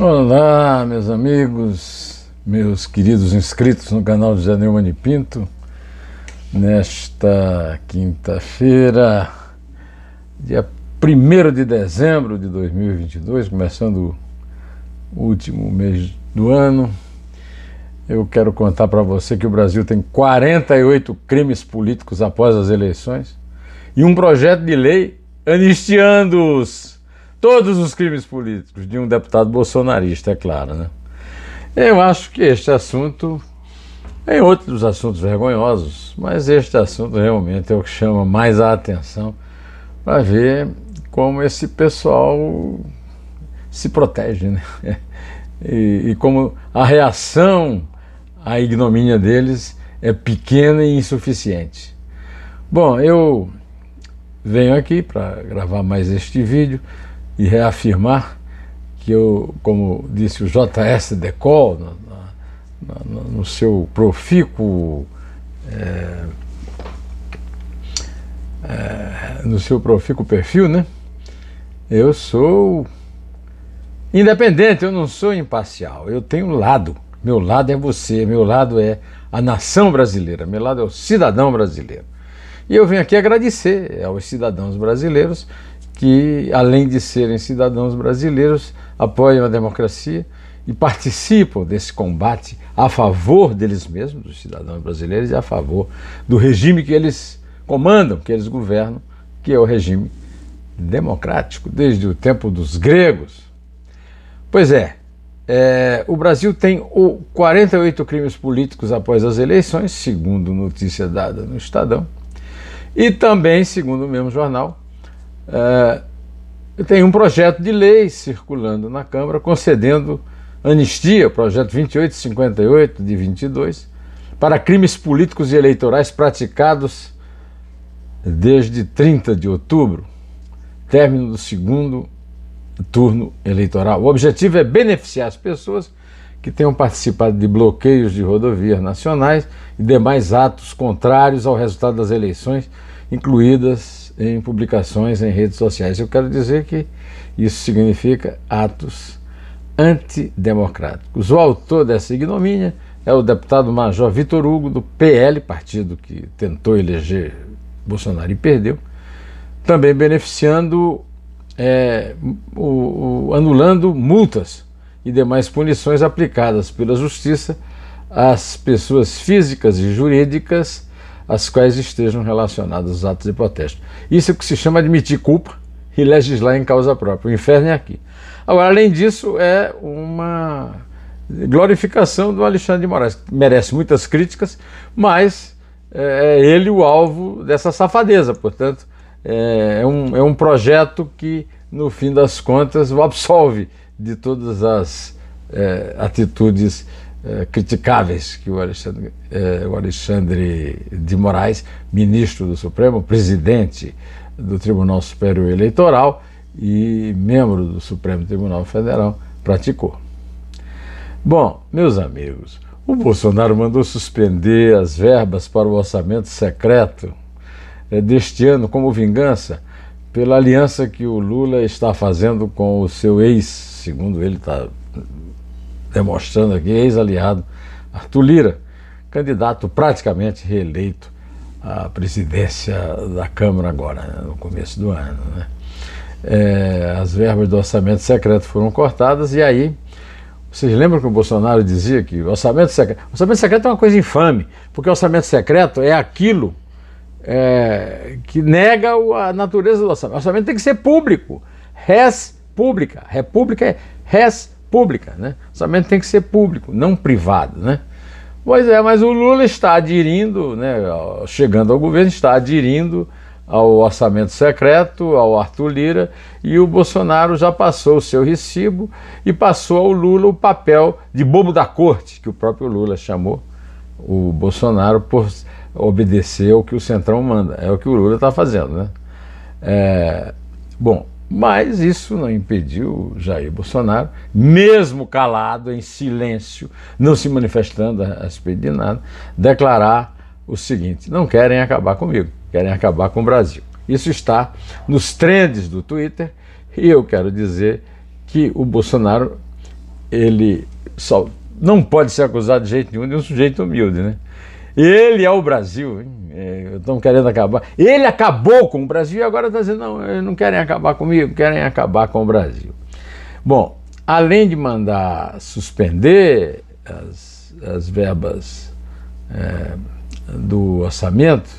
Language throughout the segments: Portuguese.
Olá, meus amigos, meus queridos inscritos no canal de Janelmani Pinto. Nesta quinta-feira, dia 1 de dezembro de 2022, começando o último mês do ano, eu quero contar para você que o Brasil tem 48 crimes políticos após as eleições e um projeto de lei anistiando-os. Todos os crimes políticos de um deputado bolsonarista, é claro, né? Eu acho que este assunto, em é outros assuntos vergonhosos, mas este assunto realmente é o que chama mais a atenção para ver como esse pessoal se protege, né? E, e como a reação à ignomínia deles é pequena e insuficiente. Bom, eu venho aqui para gravar mais este vídeo e reafirmar que eu, como disse o J.S. Decol, no, no, no seu profícuo. É, é, no seu profícuo perfil, né? Eu sou independente, eu não sou imparcial. Eu tenho um lado. Meu lado é você, meu lado é a nação brasileira, meu lado é o cidadão brasileiro. E eu venho aqui agradecer aos cidadãos brasileiros que, além de serem cidadãos brasileiros, apoiam a democracia e participam desse combate a favor deles mesmos, dos cidadãos brasileiros, e a favor do regime que eles comandam, que eles governam, que é o regime democrático, desde o tempo dos gregos. Pois é, é, o Brasil tem 48 crimes políticos após as eleições, segundo notícia dada no Estadão, e também, segundo o mesmo jornal, é, tem um projeto de lei circulando na Câmara concedendo anistia, projeto 2858 de 22, para crimes políticos e eleitorais praticados desde 30 de outubro, término do segundo turno eleitoral. O objetivo é beneficiar as pessoas que tenham participado de bloqueios de rodovias nacionais e demais atos contrários ao resultado das eleições, incluídas em publicações em redes sociais. Eu quero dizer que isso significa atos antidemocráticos. O autor dessa ignomínia é o deputado Major Vitor Hugo, do PL, partido que tentou eleger Bolsonaro e perdeu, também beneficiando, é, o, o, anulando multas e demais punições aplicadas pela Justiça às pessoas físicas e jurídicas as quais estejam relacionadas aos atos de protesto. Isso é o que se chama admitir culpa e legislar em causa própria. O inferno é aqui. Agora, além disso, é uma glorificação do Alexandre de Moraes, que merece muitas críticas, mas é, é ele o alvo dessa safadeza. Portanto, é, é um, é um projeto que, no fim das contas, o absolve de todas as é, atitudes eh, criticáveis que o Alexandre, eh, o Alexandre de Moraes, ministro do Supremo, presidente do Tribunal Superior Eleitoral e membro do Supremo Tribunal Federal, praticou. Bom, meus amigos, o Bolsonaro mandou suspender as verbas para o orçamento secreto eh, deste ano como vingança pela aliança que o Lula está fazendo com o seu ex, segundo ele está mostrando aqui, ex-aliado Arthur Lira, candidato praticamente reeleito à presidência da Câmara agora, né, no começo do ano. Né? É, as verbas do orçamento secreto foram cortadas e aí vocês lembram que o Bolsonaro dizia que orçamento secreto, orçamento secreto é uma coisa infame, porque orçamento secreto é aquilo é, que nega a natureza do orçamento. O orçamento tem que ser público, res pública. República é res pública, né? O orçamento tem que ser público, não privado, né? Pois é, mas o Lula está aderindo, né, chegando ao governo, está aderindo ao orçamento secreto, ao Arthur Lira, e o Bolsonaro já passou o seu recibo e passou ao Lula o papel de bobo da corte, que o próprio Lula chamou o Bolsonaro por obedecer o que o Centrão manda. É o que o Lula está fazendo, né? É, bom, mas isso não impediu Jair Bolsonaro, mesmo calado, em silêncio, não se manifestando a respeito de nada, declarar o seguinte: não querem acabar comigo, querem acabar com o Brasil. Isso está nos trends do Twitter e eu quero dizer que o Bolsonaro ele só não pode ser acusado de jeito nenhum de um sujeito humilde, né? Ele é o Brasil, estão é, querendo acabar. Ele acabou com o Brasil e agora está dizendo: não, não querem acabar comigo, querem acabar com o Brasil. Bom, além de mandar suspender as, as verbas é, do orçamento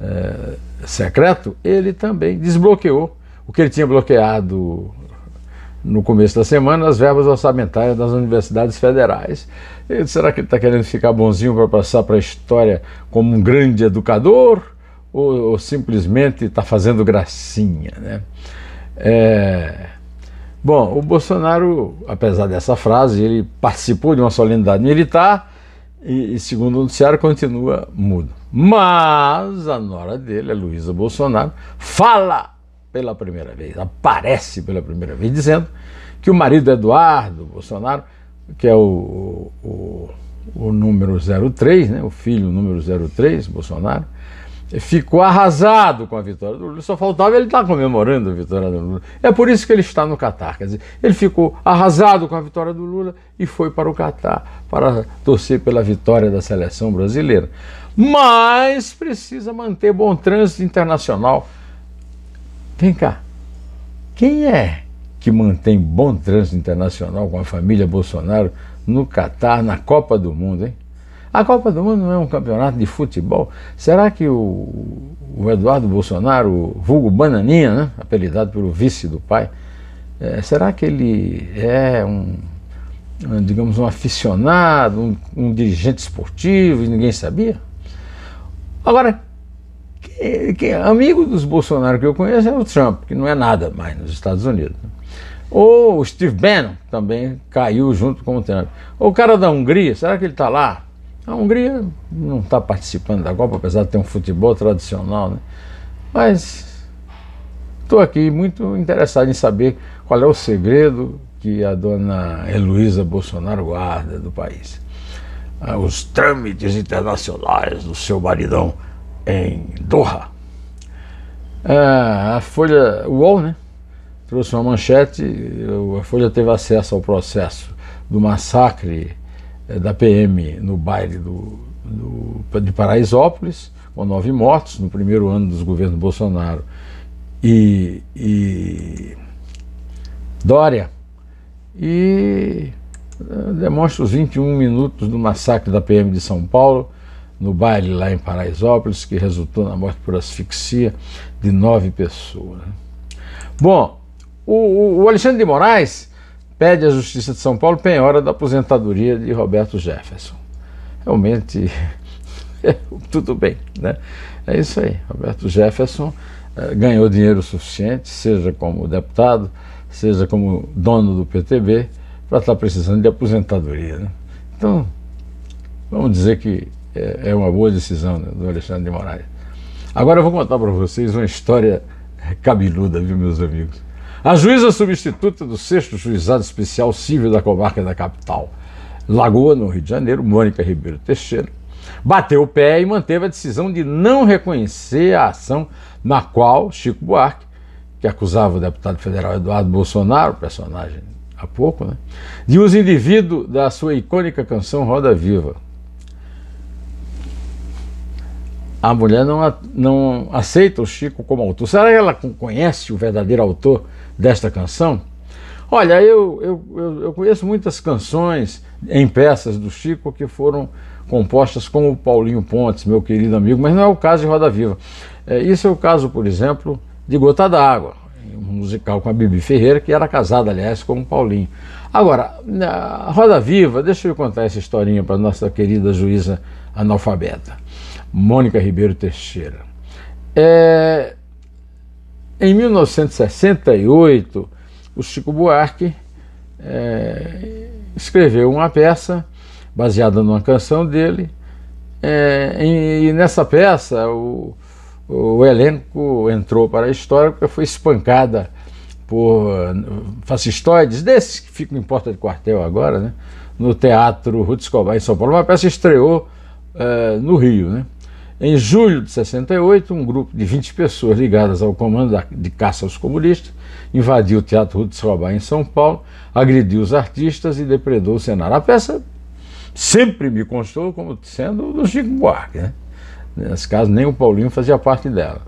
é, secreto, ele também desbloqueou o que ele tinha bloqueado no começo da semana, as verbas orçamentárias das universidades federais será que ele está querendo ficar bonzinho para passar para a história como um grande educador? Ou, ou simplesmente está fazendo gracinha, né? É... Bom, o Bolsonaro, apesar dessa frase, ele participou de uma solenidade militar e, e segundo o noticiário, continua mudo. Mas a nora dele, a Luísa Bolsonaro, fala pela primeira vez, aparece pela primeira vez, dizendo que o marido Eduardo Bolsonaro, que é o, o número 03, né, o filho número 03, Bolsonaro, ficou arrasado com a vitória do Lula. Só faltava ele estar tá comemorando a vitória do Lula. É por isso que ele está no Catar. Quer dizer, ele ficou arrasado com a vitória do Lula e foi para o Catar para torcer pela vitória da seleção brasileira. Mas precisa manter bom trânsito internacional. Vem cá, quem é que mantém bom trânsito internacional com a família Bolsonaro no Catar, na Copa do Mundo, hein? A Copa do Mundo não é um campeonato de futebol. Será que o, o Eduardo Bolsonaro, vulgo Bananinha, né? apelidado pelo vice do pai, é, será que ele é um, digamos, um aficionado, um, um, dirigente esportivo e ninguém sabia? Agora, que, que amigo dos Bolsonaro que eu conheço é o Trump, que não é nada mais nos Estados Unidos. Né? Ou o Steve Bannon também caiu junto com o Trump. Ou o cara da Hungria, será que ele está lá? A Hungria não está participando da Copa, apesar de ter um futebol tradicional, né? Mas estou aqui muito interessado em saber qual é o segredo que a dona Heloísa Bolsonaro guarda do país. Ah, os trâmites internacionais do seu maridão em Doha. Ah, a Folha UOL, né? trouxe uma manchete, a Folha teve acesso ao processo do massacre eh, da PM no baile do, do, de Paraisópolis, com nove mortos no primeiro ano dos governos Bolsonaro e, e Dória, e eh, demonstra os 21 minutos do massacre da PM de São Paulo, no baile lá em Paraisópolis, que resultou na morte por asfixia de nove pessoas. Né? Bom, o, o, o Alexandre de Moraes pede à Justiça de São Paulo penhora da aposentadoria de Roberto Jefferson. Realmente, é, tudo bem, né? É isso aí. Roberto Jefferson eh, ganhou dinheiro suficiente, seja como deputado, seja como dono do PTB, para estar tá precisando de aposentadoria. Né? Então, vamos dizer que é, é uma boa decisão né, do Alexandre de Moraes. Agora eu vou contar para vocês uma história cabeluda, viu, meus amigos? A juíza substituta do sexto Juizado Especial Civil da Comarca da Capital, Lagoa, no Rio de Janeiro, Mônica Ribeiro Teixeira, bateu o pé e manteve a decisão de não reconhecer a ação na qual Chico Buarque, que acusava o deputado federal Eduardo Bolsonaro, personagem há pouco, né, de uso indivíduo da sua icônica canção Roda Viva. A mulher não, não aceita o Chico como autor. Será que ela conhece o verdadeiro autor desta canção? Olha, eu, eu, eu conheço muitas canções em peças do Chico que foram compostas com o Paulinho Pontes, meu querido amigo, mas não é o caso de Roda Viva. É, isso é o caso, por exemplo, de Gota d'Água, um musical com a Bibi Ferreira, que era casada, aliás, com o Paulinho. Agora, Roda Viva, deixa eu contar essa historinha para nossa querida juíza analfabeta, Mônica Ribeiro Teixeira. É, em 1968, o Chico Buarque é, escreveu uma peça baseada numa canção dele, é, e, e, nessa peça o, o elenco entrou para a história porque foi espancada por fascistoides, desses que ficam em porta de quartel agora, né? no Teatro Ruth Escobar, em São Paulo. Uma peça estreou eh, no Rio, né? Em julho de 68, um grupo de 20 pessoas ligadas ao comando de caça aos comunistas invadiu o Teatro Rússia Robá em São Paulo, agrediu os artistas e depredou o cenário. A peça sempre me constou como sendo do Chico Buarque. Né? Nesse caso, nem o Paulinho fazia parte dela.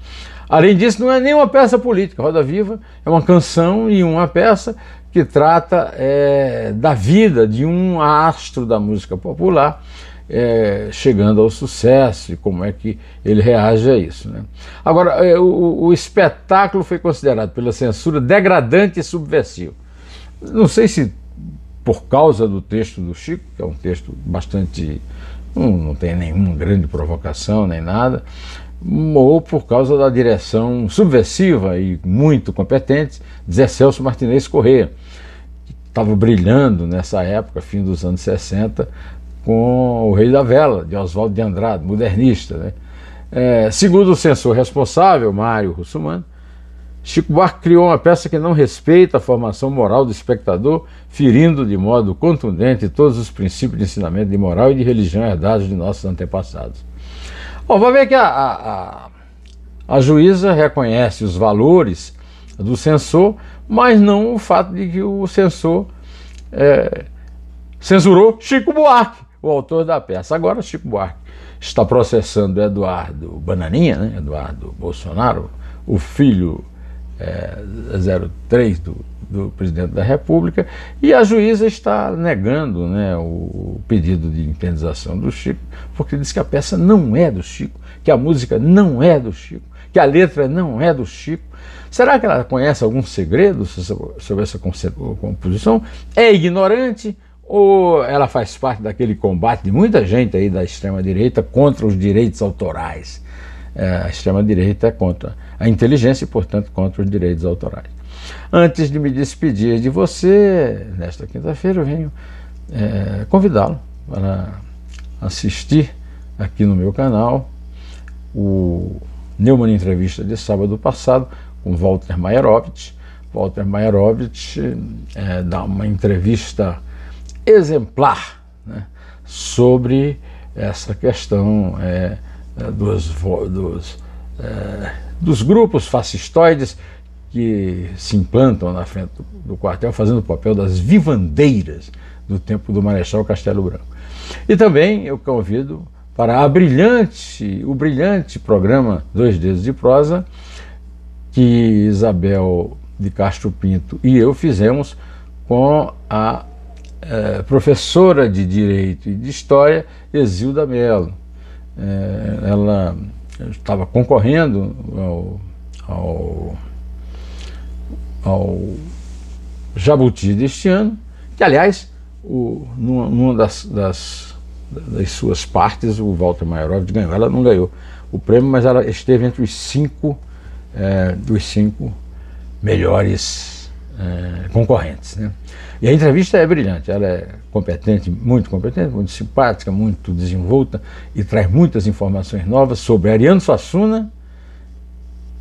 Além disso, não é nem uma peça política. Roda Viva é uma canção e uma peça que trata é, da vida de um astro da música popular é, chegando ao sucesso e como é que ele reage a isso. Né? Agora, é, o, o, espetáculo foi considerado pela censura degradante e subversivo. Não sei se por causa do texto do Chico, que é um texto bastante. não, não tem nenhuma grande provocação nem nada, ou por causa da direção subversiva e muito competente de Zé Celso Martinez Corrêa estava brilhando nessa época, fim dos anos 60, com O Rei da Vela, de Oswaldo de Andrade, modernista. Né? É, segundo o censor responsável, Mário Russumano, Chico Buarque criou uma peça que não respeita a formação moral do espectador, ferindo de modo contundente todos os princípios de ensinamento de moral e de religião herdados de nossos antepassados. Bom, vamos ver que a, a, a, juíza reconhece os valores do censor, mas não o fato de que o censor é, censurou Chico Buarque o autor da peça. Agora, Chico Buarque está processando Eduardo Bananinha, né? Eduardo Bolsonaro, o filho é, eh, 03 do, do presidente da República, e a juíza está negando né, o pedido de indenização do Chico, porque diz que a peça não é do Chico, que a música não é do Chico, que a letra não é do Chico. Será que ela conhece algum segredo sobre essa composição? É ignorante? ou ela faz parte daquele combate de muita gente aí da extrema-direita contra os direitos autorais? É, a extrema-direita é contra a inteligência e, portanto, contra os direitos autorais. Antes de me despedir de você, nesta quinta-feira, eu venho é, convidá-lo para assistir aqui no meu canal o Neumann Entrevista de sábado passado com Walter Maierovitch. Walter Maierovitch é, dá uma entrevista exemplar né, sobre essa questão é, é dos, dos, é, dos, grupos fascistoides que se implantam na frente do, quartel, fazendo o papel das vivandeiras do tempo do Marechal Castelo Branco. E também eu convido para brilhante, o brilhante programa Dois Dedos de Prosa, que Isabel de Castro Pinto e eu fizemos com a é, professora de Direito e de História, Exilda Mello. É, ela estava concorrendo ao, ao, ao, Jabuti deste ano, que, aliás, o, numa, numa das, das, das, suas partes, o Walter Maierovitch ganhou. Ela não ganhou o prêmio, mas ela esteve entre os cinco, é, dos cinco melhores eh, concorrentes. Né? E a entrevista é brilhante, ela é competente, muito competente, muito simpática, muito desenvolta e traz muitas informações novas sobre Ariano Suassuna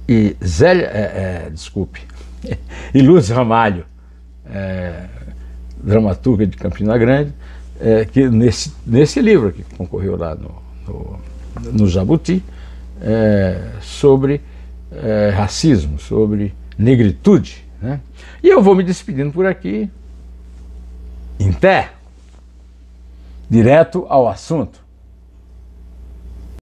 e Zélia, é, é, desculpe, e Luz Ramalho, dramaturga de Campina Grande, que nesse, nesse livro que concorreu lá no, no, no Jabuti, sobre racismo, sobre negritude né? E eu vou me despedindo por aqui. Em pé. Direto ao assunto.